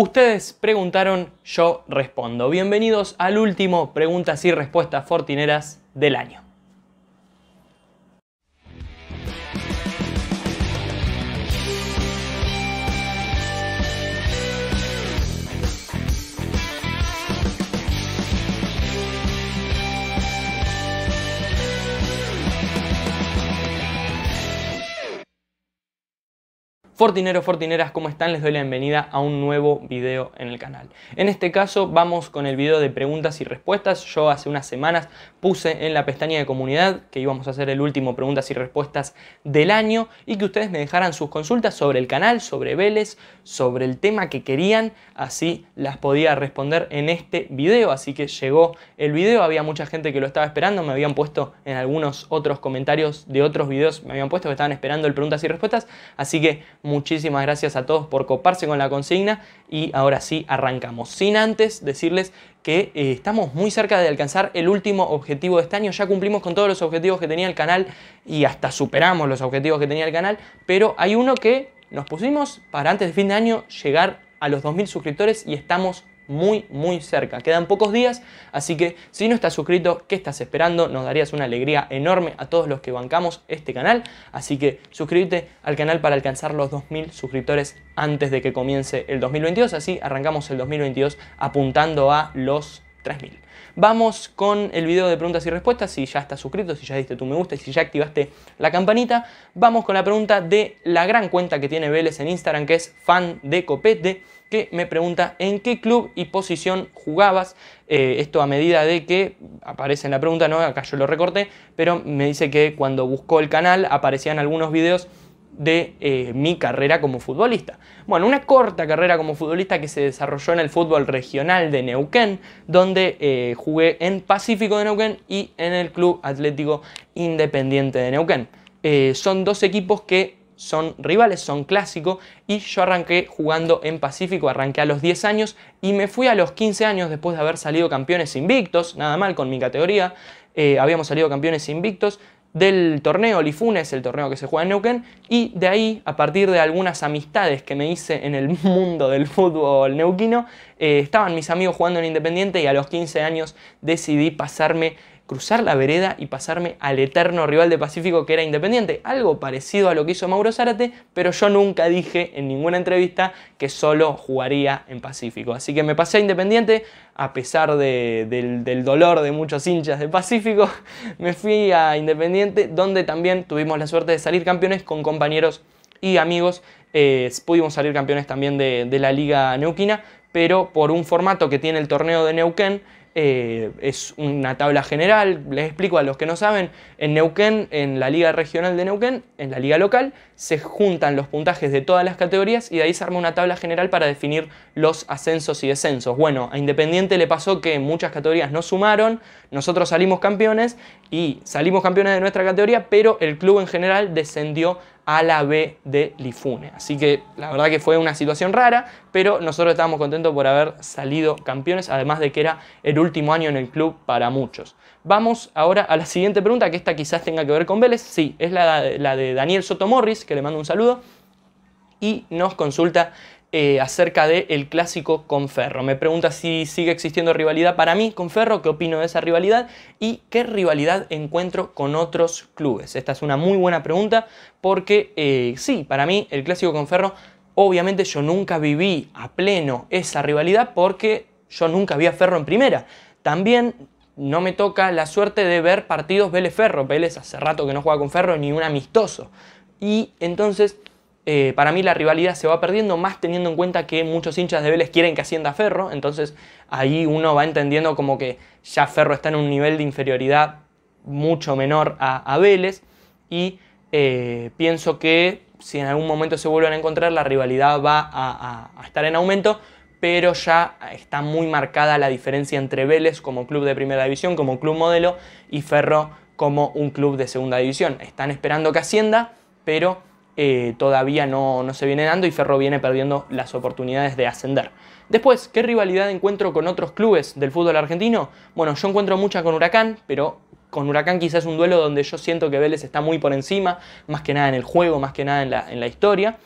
Ustedes preguntaron, yo respondo. Bienvenidos al último Preguntas y Respuestas Fortineras del año. Fortineros, Fortineras, ¿cómo están? Les doy la bienvenida a un nuevo video en el canal. En este caso vamos con el video de preguntas y respuestas. Yo hace unas semanas puse en la pestaña de comunidad que íbamos a hacer el último preguntas y respuestas del año y que ustedes me dejaran sus consultas sobre el canal, sobre Vélez, sobre el tema que querían, así las podía responder en este video. Así que llegó el video, había mucha gente que lo estaba esperando, me habían puesto en algunos otros comentarios de otros videos, me habían puesto que estaban esperando el preguntas y respuestas, así que Muchísimas gracias a todos por coparse con la consigna y ahora sí arrancamos. Sin antes decirles que eh, estamos muy cerca de alcanzar el último objetivo de este año. Ya cumplimos con todos los objetivos que tenía el canal y hasta superamos los objetivos que tenía el canal, pero hay uno que nos pusimos para antes de fin de año llegar a los 2.000 suscriptores y estamos muy, muy cerca. Quedan pocos días, así que si no estás suscrito, ¿qué estás esperando? Nos darías una alegría enorme a todos los que bancamos este canal. Así que suscríbete al canal para alcanzar los 2.000 suscriptores antes de que comience el 2022. Así arrancamos el 2022 apuntando a los 3.000. Vamos con el video de preguntas y respuestas. Si ya estás suscrito, si ya diste tu me gusta y si ya activaste la campanita, vamos con la pregunta de la gran cuenta que tiene Vélez en Instagram, que es fan de Copete, que me pregunta en qué club y posición jugabas. Eh, esto a medida de que aparece en la pregunta, no, acá yo lo recorté, pero me dice que cuando buscó el canal aparecían algunos videos de eh, mi carrera como futbolista. Bueno, una corta carrera como futbolista que se desarrolló en el fútbol regional de Neuquén, donde eh, jugué en Pacífico de Neuquén y en el Club Atlético Independiente de Neuquén. Eh, son dos equipos que son rivales, son clásicos, y yo arranqué jugando en Pacífico, arranqué a los 10 años y me fui a los 15 años después de haber salido campeones invictos, nada mal con mi categoría, habíamos salido campeones invictos, del torneo Lifunes, el torneo que se juega en Neuquén, y de ahí, a partir de algunas amistades que me hice en el mundo del fútbol neuquino, eh, estaban mis amigos jugando en Independiente y a los 15 años decidí pasarme cruzar la vereda y pasarme al eterno rival de Pacífico que era Independiente. Algo parecido a lo que hizo Mauro Zárate, pero yo nunca dije en ninguna entrevista que solo jugaría en Pacífico. Así que me pasé a Independiente, a pesar del, dolor de muchos hinchas de Pacífico, me fui a Independiente, donde también tuvimos la suerte de salir campeones con compañeros y amigos. Eh, pudimos salir campeones también de, la Liga Neuquina, pero por un formato que tiene el torneo de Neuquén, eh, es una tabla general, les explico a los que no saben, en Neuquén, en la liga regional de Neuquén, en la liga local, se juntan los puntajes de todas las categorías y de ahí se arma una tabla general para definir los ascensos y descensos. Bueno, a Independiente le pasó que muchas categorías no sumaron, nosotros salimos campeones y salimos campeones de nuestra categoría, pero el club en general descendió a la B de Lifune. Así que la verdad que fue una situación rara, pero nosotros estábamos contentos por haber salido campeones, además de que era el último año en el club para muchos. Vamos ahora a la siguiente pregunta, que esta quizás tenga que ver con Vélez. Sí, es la, de Daniel Sotomorris, que le mando un saludo. Y nos consulta eh, acerca del el clásico con Ferro. Me pregunta si sigue existiendo rivalidad para mí con Ferro, qué opino de esa rivalidad y qué rivalidad encuentro con otros clubes. Esta es una muy buena pregunta porque eh, sí, para mí el clásico con Ferro, obviamente yo nunca viví a pleno esa rivalidad porque yo nunca vi a Ferro en primera. También no me toca la suerte de ver partidos Vélez Ferro. Vélez hace rato que no juega con Ferro ni un amistoso. Y entonces eh, para mí la rivalidad se va perdiendo, más teniendo en cuenta que muchos hinchas de Vélez quieren que ascienda Ferro, entonces ahí uno va entendiendo como que ya Ferro está en un nivel de inferioridad mucho menor a, Vélez y eh, pienso que si en algún momento se vuelven a encontrar la rivalidad va a, a estar en aumento, pero ya está muy marcada la diferencia entre Vélez como club de primera división, como club modelo, y Ferro como un club de segunda división. Están esperando que ascienda, pero eh, todavía no, no, se viene dando y Ferro viene perdiendo las oportunidades de ascender. Después, ¿qué rivalidad encuentro con otros clubes del fútbol argentino? Bueno, yo encuentro mucha con Huracán, pero con Huracán quizás es un duelo donde yo siento que Vélez está muy por encima, más que nada en el juego, más que nada en la, historia.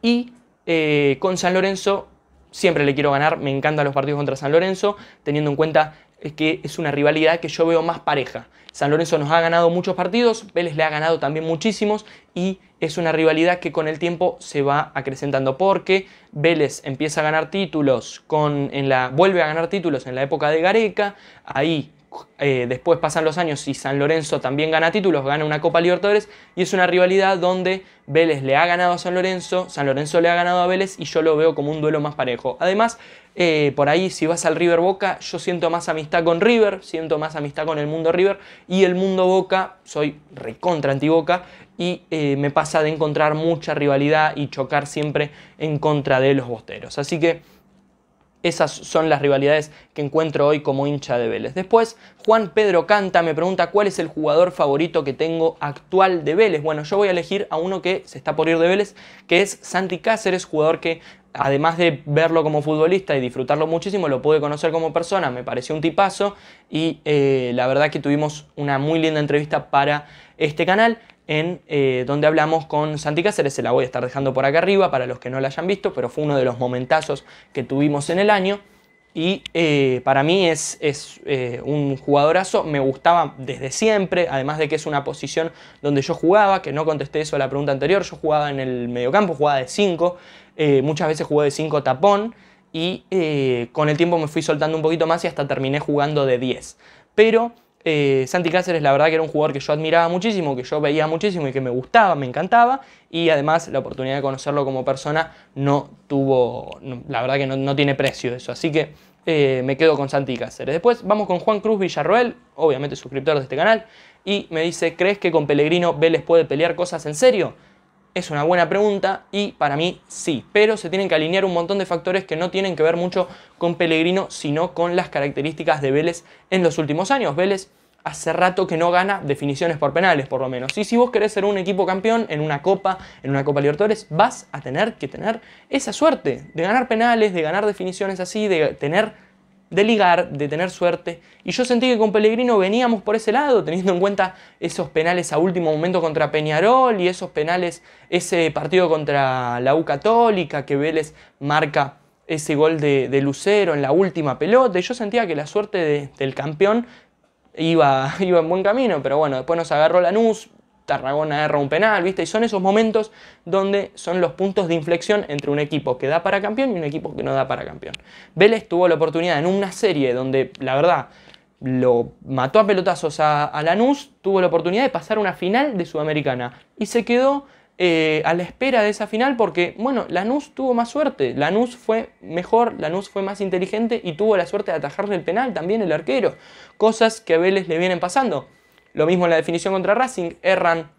Y eh, con San Lorenzo siempre le quiero ganar, me encantan los partidos contra San Lorenzo, teniendo en cuenta que es una rivalidad que yo veo más pareja. San Lorenzo nos ha ganado muchos partidos, Vélez le ha ganado también muchísimos y es una rivalidad que con el tiempo se va acrecentando porque Vélez empieza a ganar títulos con en la vuelve a ganar títulos en la época de Gareca, ahí eh, después pasan los años y San Lorenzo también gana títulos, gana una Copa Libertadores y es una rivalidad donde Vélez le ha ganado a San Lorenzo, San Lorenzo le ha ganado a Vélez y yo lo veo como un duelo más parejo. Además, eh, por ahí si vas al River Boca, yo siento más amistad con River, siento más amistad con el mundo River y el mundo Boca, soy recontra anti-Boca y eh, me pasa de encontrar mucha rivalidad y chocar siempre en contra de los bosteros. Así que... Esas son las rivalidades que encuentro hoy como hincha de Vélez. Después, Juan Pedro Canta me pregunta cuál es el jugador favorito que tengo actual de Vélez. Bueno, yo voy a elegir a uno que se está por ir de Vélez, que es Santi Cáceres, jugador que además de verlo como futbolista y disfrutarlo muchísimo, lo pude conocer como persona, me pareció un tipazo y eh, la verdad que tuvimos una muy linda entrevista para este canal en eh, donde hablamos con Santi Cáceres, se la voy a estar dejando por acá arriba para los que no la hayan visto, pero fue uno de los momentazos que tuvimos en el año. Y eh, para mí es, es eh, un jugadorazo, me gustaba desde siempre, además de que es una posición donde yo jugaba, que no contesté eso a la pregunta anterior, yo jugaba en el mediocampo, jugaba de 5, muchas veces jugué de 5 tapón y con el tiempo me fui soltando un poquito más y hasta terminé jugando de 10. Pero eh, Santi Cáceres, la verdad que era un jugador que yo admiraba muchísimo, que yo veía muchísimo y que me gustaba, me encantaba. Y además la oportunidad de conocerlo como persona no tuvo, la verdad que no, tiene precio eso. Así que eh, me quedo con Santi Cáceres. Después vamos con Juan Cruz Villarroel, obviamente suscriptor de este canal. Y me dice, ¿crees que con Pellegrino Vélez puede pelear cosas en serio? Es una buena pregunta y para mí sí, pero se tienen que alinear un montón de factores que no tienen que ver mucho con Pellegrino, sino con las características de Vélez en los últimos años. Vélez hace rato que no gana definiciones por penales, por lo menos. Y si vos querés ser un equipo campeón en una Copa, en una Copa Libertadores, vas a tener que tener esa suerte de ganar penales, de ganar definiciones así, de tener de ligar, de tener suerte. Y yo sentí que con Pellegrino veníamos por ese lado, teniendo en cuenta esos penales a último momento contra Peñarol y esos penales, ese partido contra la U Católica, que Vélez marca ese gol de, Lucero en la última pelota. Y yo sentía que la suerte del campeón iba, iba en buen camino, pero bueno, después nos agarró Lanús, Tarragona erra un penal, ¿viste? Y son esos momentos donde son los puntos de inflexión entre un equipo que da para campeón y un equipo que no da para campeón. Vélez tuvo la oportunidad en una serie donde, la verdad, lo mató a pelotazos a, a Lanús, tuvo la oportunidad de pasar una final de Sudamericana y se quedó eh, a la espera de esa final porque, bueno, Lanús tuvo más suerte, Lanús fue mejor, Lanús fue más inteligente y tuvo la suerte de atajarle el penal también el arquero, cosas que a Vélez le vienen pasando. Lo mismo en la definición contra Racing, erran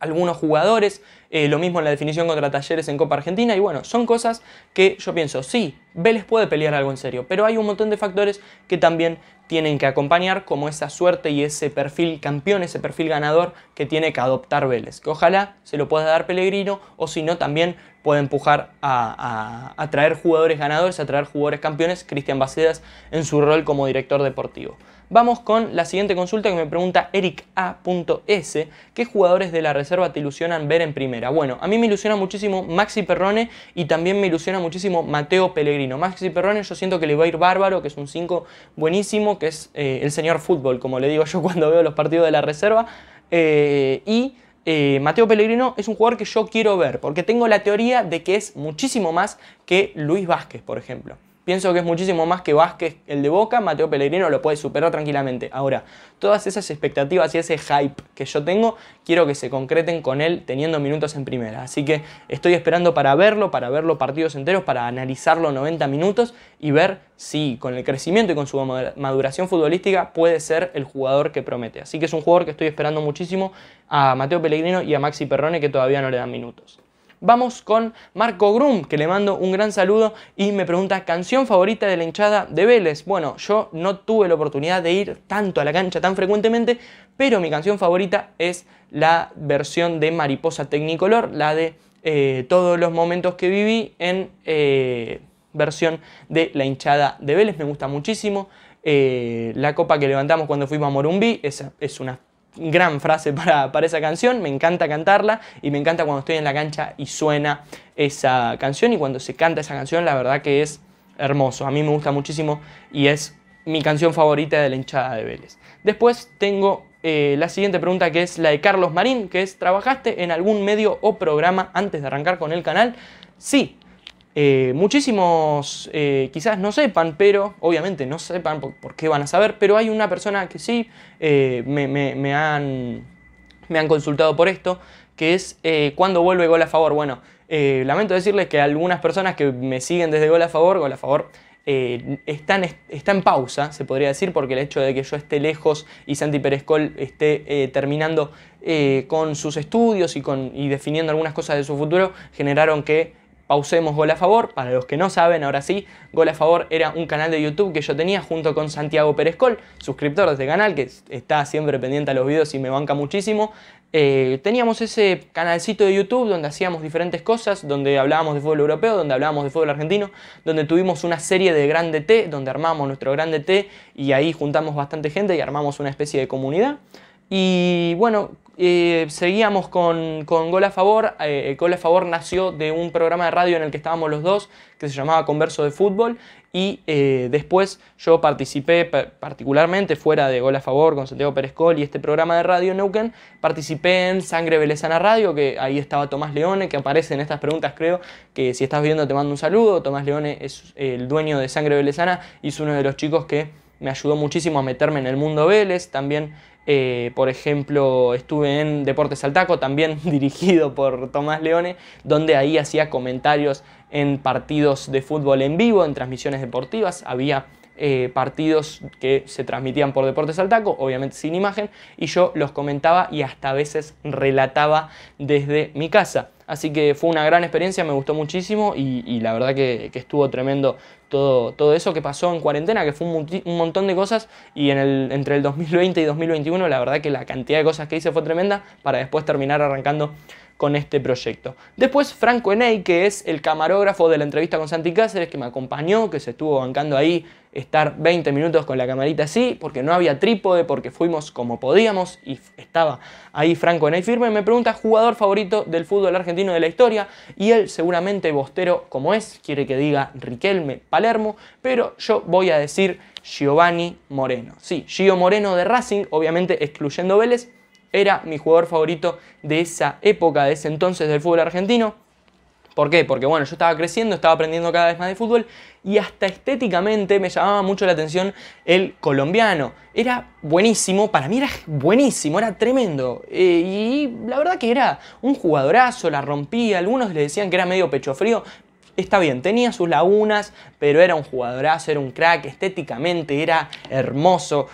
algunos jugadores, eh, lo mismo en la definición contra Talleres en Copa Argentina, y bueno, son cosas que yo pienso, sí, Vélez puede pelear algo en serio, pero hay un montón de factores que también tienen que acompañar, como esa suerte y ese perfil campeón, ese perfil ganador que tiene que adoptar Vélez, que ojalá se lo pueda dar Pellegrino, o si no, también puede empujar a, atraer jugadores ganadores, a traer jugadores campeones, Cristian Bacedas en su rol como director deportivo. Vamos con la siguiente consulta que me pregunta Eric A.S. ¿Qué jugadores de la reserva te ilusionan ver en primera? Bueno, a mí me ilusiona muchísimo Maxi Perrone y también me ilusiona muchísimo Mateo Pellegrino. Maxi Perrone yo siento que le va a ir bárbaro, que es un 5 buenísimo, que es eh, el señor fútbol, como le digo yo cuando veo los partidos de la reserva. Eh, y eh, Mateo Pellegrino es un jugador que yo quiero ver, porque tengo la teoría de que es muchísimo más que Luis Vázquez, por ejemplo. Pienso que es muchísimo más que Vázquez el de Boca, Mateo Pellegrino lo puede superar tranquilamente. Ahora, todas esas expectativas y ese hype que yo tengo, quiero que se concreten con él teniendo minutos en primera. Así que estoy esperando para verlo, para verlo partidos enteros, para analizarlo 90 minutos y ver si con el crecimiento y con su maduración futbolística puede ser el jugador que promete. Así que es un jugador que estoy esperando muchísimo a Mateo Pellegrino y a Maxi Perrone que todavía no le dan minutos vamos con Marco Grum, que le mando un gran saludo y me pregunta, ¿canción favorita de la hinchada de Vélez? Bueno, yo no tuve la oportunidad de ir tanto a la cancha tan frecuentemente, pero mi canción favorita es la versión de Mariposa Tecnicolor, la de eh, todos los momentos que viví en eh, versión de la hinchada de Vélez, me gusta muchísimo. Eh, la copa que levantamos cuando fuimos a Morumbí, esa es una gran frase para, esa canción, me encanta cantarla y me encanta cuando estoy en la cancha y suena esa canción y cuando se canta esa canción la verdad que es hermoso, a mí me gusta muchísimo y es mi canción favorita de la hinchada de Vélez. Después tengo eh, la siguiente pregunta que es la de Carlos Marín, que es, ¿trabajaste en algún medio o programa antes de arrancar con el canal? Sí, eh, muchísimos eh, quizás no sepan, pero obviamente no sepan por, qué van a saber, pero hay una persona que sí eh, me, han, me, han, consultado por esto, que es cuando vuelve gol a favor. Bueno, lamento decirles que algunas personas que me siguen desde gol a favor, gol a favor está, en, pausa, se podría decir, porque el hecho de que yo esté lejos y Santi Perezcol esté terminando con sus estudios y, con, y definiendo algunas cosas de su futuro, generaron que pausemos Gol a Favor. Para los que no saben, ahora sí, Gol a Favor era un canal de YouTube que yo tenía junto con Santiago Pérez Col, suscriptor de este canal, que está siempre pendiente a los videos y me banca muchísimo. Eh, teníamos ese canalcito de YouTube donde hacíamos diferentes cosas, donde hablábamos de fútbol europeo, donde hablábamos de fútbol argentino, donde tuvimos una serie de Grande T, donde armamos nuestro Grande T y ahí juntamos bastante gente y armamos una especie de comunidad. Y bueno, seguíamos con, con, Gol a Favor. Eh, eh, Gol a Favor nació de un programa de radio en el que estábamos los dos, que se llamaba Converso de Fútbol. Y eh, después yo participé, particularmente fuera de Gol a Favor, con Santiago Pérez Col y este programa de radio Neuquén, participé en Sangre Velezana Radio, que ahí estaba Tomás Leone, que aparece en estas preguntas, creo, que si estás viendo te mando un saludo. Tomás Leone es el dueño de Sangre Velezana y es uno de los chicos que me ayudó muchísimo a meterme en el mundo Vélez. También eh, por ejemplo, estuve en Deportes Taco, también dirigido por Tomás Leone, donde ahí hacía comentarios en partidos de fútbol en vivo, en transmisiones deportivas. Había eh, partidos que se transmitían por Deportes Taco, obviamente sin imagen, y yo los comentaba y hasta a veces relataba desde mi casa. Así que fue una gran experiencia, me gustó muchísimo y, la verdad que, que, estuvo tremendo todo, eso que pasó en cuarentena, que fue un, montón de cosas, y en el, entre el 2020 y 2021 la verdad que la cantidad de cosas que hice fue tremenda para después terminar arrancando con este proyecto. Después Franco Eney, que es el camarógrafo de la entrevista con Santi Cáceres, que me acompañó, que se estuvo bancando ahí estar 20 minutos con la camarita así, porque no había trípode, porque fuimos como podíamos y estaba ahí Franco Eney firme, me pregunta jugador favorito del fútbol argentino de la historia y él seguramente bostero como es, quiere que diga Riquelme Palermo, pero yo voy a decir Giovanni Moreno. Sí, Gio Moreno de Racing, obviamente excluyendo Vélez, era mi jugador favorito de esa época, de ese entonces del fútbol argentino. ¿Por qué? Porque bueno, yo estaba creciendo, estaba aprendiendo cada vez más de fútbol y hasta estéticamente me llamaba mucho la atención el colombiano. Era buenísimo, para mí era buenísimo, era tremendo. Eh, y la verdad que era un jugadorazo, la rompía, algunos le decían que era medio pecho frío. Está bien, tenía sus lagunas, pero era un jugadorazo, era un crack, estéticamente era hermoso,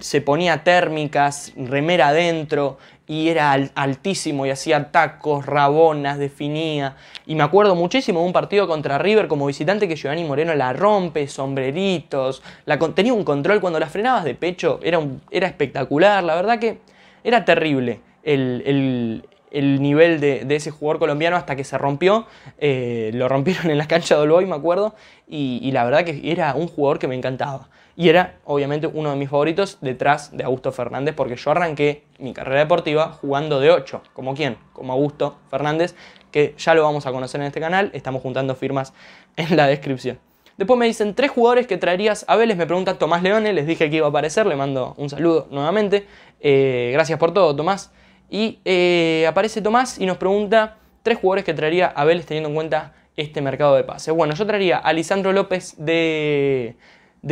se ponía térmicas, remera adentro, y era altísimo y hacía tacos, rabonas, definía. Y me acuerdo muchísimo de un partido contra River como visitante que Giovanni Moreno la rompe, sombreritos, la tenía un control cuando la frenabas de pecho, era, un... era espectacular, la verdad que era terrible el, el nivel de, ese jugador colombiano hasta que se rompió. Eh, lo rompieron en la cancha de Olboy, me acuerdo. Y, la verdad que era un jugador que me encantaba. Y era, obviamente, uno de mis favoritos detrás de Augusto Fernández, porque yo arranqué mi carrera deportiva jugando de 8. ¿Como quién? Como Augusto Fernández, que ya lo vamos a conocer en este canal. Estamos juntando firmas en la descripción. Después me dicen tres jugadores que traerías a Vélez. Me pregunta Tomás Leone, les dije que iba a aparecer, le mando un saludo nuevamente. Eh, gracias por todo, Tomás. Y eh, aparece Tomás y nos pregunta tres jugadores que traería a Vélez teniendo en cuenta este mercado de pases. Bueno, yo traería a Lisandro López de,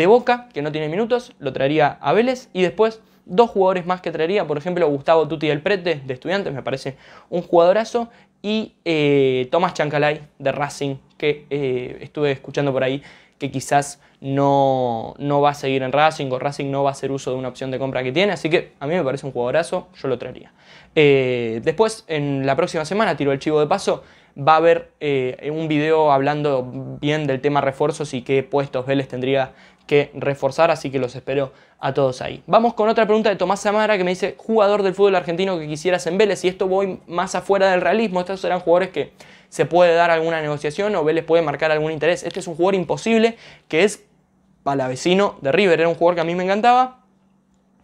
Boca, que no tiene minutos, lo traería a Vélez y después dos jugadores más que traería, por ejemplo Gustavo Tuti del Prete de Estudiantes, me parece un jugadorazo, y eh, Tomás Chancalay de Racing, que eh, estuve escuchando por ahí que quizás no, va a seguir en Racing o Racing no va a hacer uso de una opción de compra que tiene. Así que a mí me parece un jugadorazo, yo lo traería. Eh, después, en la próxima semana, tiro el chivo de paso, va a haber eh, un video hablando bien del tema refuerzos y qué puestos Vélez tendría que reforzar, así que los espero a todos ahí. Vamos con otra pregunta de Tomás Samara que me dice, jugador del fútbol argentino que quisieras en Vélez, y esto voy más afuera del realismo, estos serán jugadores que se puede dar alguna negociación o Vélez puede marcar algún interés. Este es un jugador imposible que es palavecino de River, era un jugador que a mí me encantaba,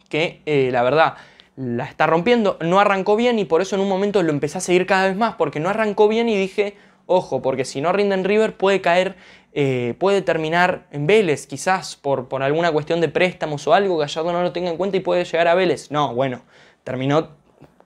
que eh, la verdad la está rompiendo, no arrancó bien y por eso en un momento lo empecé a seguir cada vez más, porque no arrancó bien y dije, ojo, porque si no rinde en River puede caer eh, puede terminar en Vélez, quizás por, por alguna cuestión de préstamos o algo, Gallardo no lo tenga en cuenta y puede llegar a Vélez. No, bueno, terminó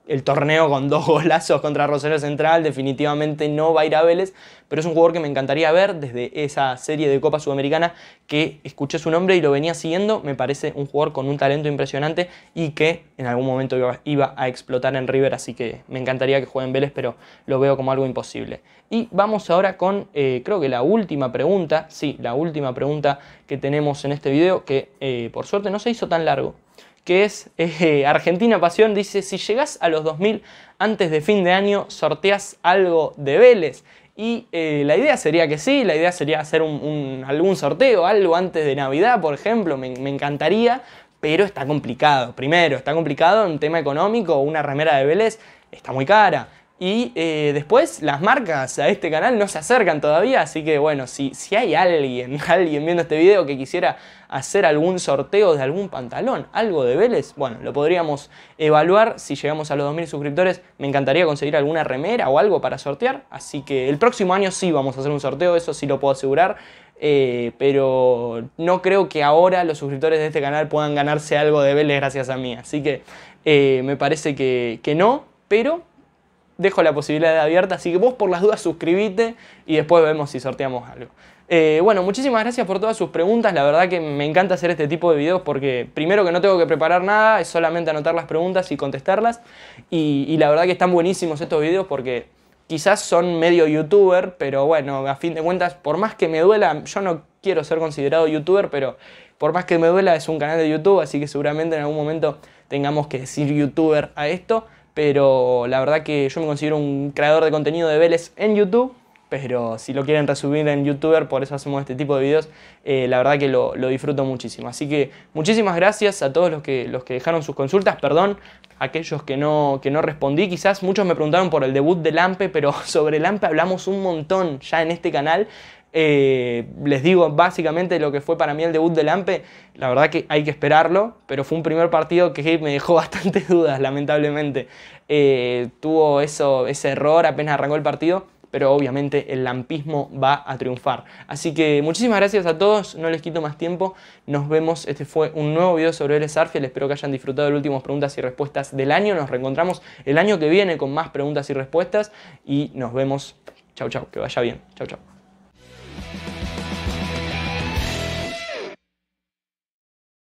el torneo con dos golazos contra Rosario Central, definitivamente no va a ir a Vélez, pero es un jugador que me encantaría ver desde esa serie de Copa Sudamericana que escuché su nombre y lo venía siguiendo, me parece un jugador con un talento impresionante y que en algún momento iba a explotar en River, así que me encantaría que juegue en Vélez, pero lo veo como algo imposible. Y vamos ahora con, eh, creo que la última pregunta, sí, la última pregunta que tenemos en este video, que eh, por suerte no se hizo tan largo, que es eh, Argentina Pasión, dice, si llegás a los 2000 antes de fin de año, sorteas algo de Vélez. Y eh, la idea sería que sí, la idea sería hacer un, algún sorteo, algo antes de Navidad, por ejemplo, me, me encantaría, pero está complicado. Primero, está complicado en tema económico, una remera de Vélez está muy cara. Y eh, después las marcas a este canal no se acercan todavía, así que bueno, si, si hay alguien, alguien viendo este video que quisiera hacer algún sorteo de algún pantalón, algo de Vélez, bueno, lo podríamos evaluar si llegamos a los 2.000 suscriptores. Me encantaría conseguir alguna remera o algo para sortear, así que el próximo año sí vamos a hacer un sorteo, eso sí lo puedo asegurar. Eh, pero no creo que ahora los suscriptores de este canal puedan ganarse algo de Vélez gracias a mí, así que eh, me parece que, que no, pero dejo la posibilidad de abierta, así que vos por las dudas suscribite y después vemos si sorteamos algo. Eh, bueno, muchísimas gracias por todas sus preguntas, la verdad que me encanta hacer este tipo de videos porque primero que no tengo que preparar nada, es solamente anotar las preguntas y contestarlas y, y la verdad que están buenísimos estos videos porque quizás son medio youtuber, pero bueno, a fin de cuentas, por más que me duela, yo no quiero ser considerado youtuber, pero por más que me duela es un canal de YouTube, así que seguramente en algún momento tengamos que decir youtuber a esto pero la verdad que yo me considero un creador de contenido de Vélez en YouTube, pero si lo quieren resumir en youtuber, por eso hacemos este tipo de videos, eh, la verdad que lo, disfruto muchísimo. Así que muchísimas gracias a todos los que, los que dejaron sus consultas, perdón, aquellos que no, que no respondí, quizás muchos me preguntaron por el debut de Lampe, pero sobre Lampe hablamos un montón ya en este canal, eh, les digo básicamente lo que fue para mí el debut de Lampe. La verdad que hay que esperarlo, pero fue un primer partido que me dejó bastantes dudas, lamentablemente. Eh, tuvo eso, ese error apenas arrancó el partido, pero obviamente el lampismo va a triunfar. Así que muchísimas gracias a todos, no les quito más tiempo, nos vemos, este fue un nuevo video sobre el Les espero que hayan disfrutado de las últimas preguntas y respuestas del año, nos reencontramos el año que viene con más preguntas y respuestas y nos vemos, chau chau, que vaya bien, chau chau.